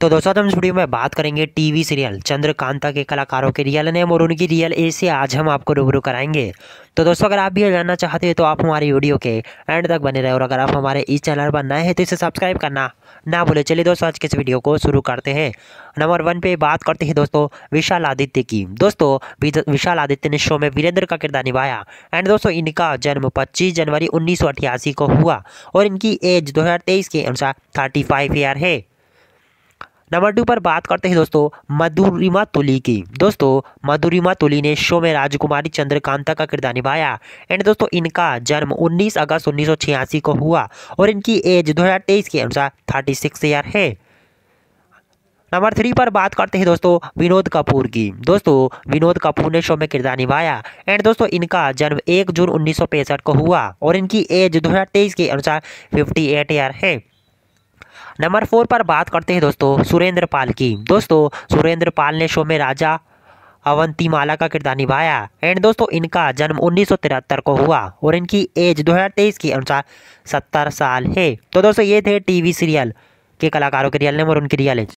तो दोस्तों हम इस वीडियो में बात करेंगे टीवी सीरियल चंद्रकांता के कलाकारों के रियल नेम और उनकी रियल ए से आज हम आपको रूबरू कराएंगे तो दोस्तों अगर आप भी जानना चाहते हैं तो आप हमारे वीडियो के एंड तक बने रहे और अगर आप हमारे इस चैनल पर नए हैं तो इसे सब्सक्राइब करना ना भूले चलिए दोस्तों आज के इस वीडियो को शुरू करते हैं नंबर वन पे बात करते हैं दोस्तों विशाल आदित्य की दोस्तों विशाल आदित्य ने शो में वीरेंद्र का किरदार निभाया एंड दोस्तों इनका जन्म 25 जनवरी उन्नीस को हुआ और इनकी एज 2023 के अनुसार 35 ईयर है नंबर टू पर बात करते हैं दोस्तों मधुरिमा तुली की दोस्तों मधुरिमा तुली ने शो में राजकुमारी चंद्रकांता का किरदार निभाया एंड दोस्तों इनका जन्म 19 अगस्त उन्नीस को हुआ और इनकी एज 2023 के अनुसार 36 ईयर है नंबर थ्री पर बात करते हैं दोस्तों विनोद कपूर की दोस्तों विनोद कपूर ने शो में किरदार निभाया एंड दोस्तों इनका जन्म एक जून उन्नीस को हुआ और इनकी एज दो के अनुसार फिफ्टी ईयर है नंबर फोर पर बात करते हैं दोस्तों सुरेंद्र पाल की दोस्तों सुरेंद्र पाल ने शो में राजा अवंती माला का किरदार निभाया एंड दोस्तों इनका जन्म उन्नीस को हुआ और इनकी एज 2023 के अनुसार 70 साल है तो दोस्तों ये थे टीवी सीरियल के कलाकारों के रियल नेम और उनकी रियल एज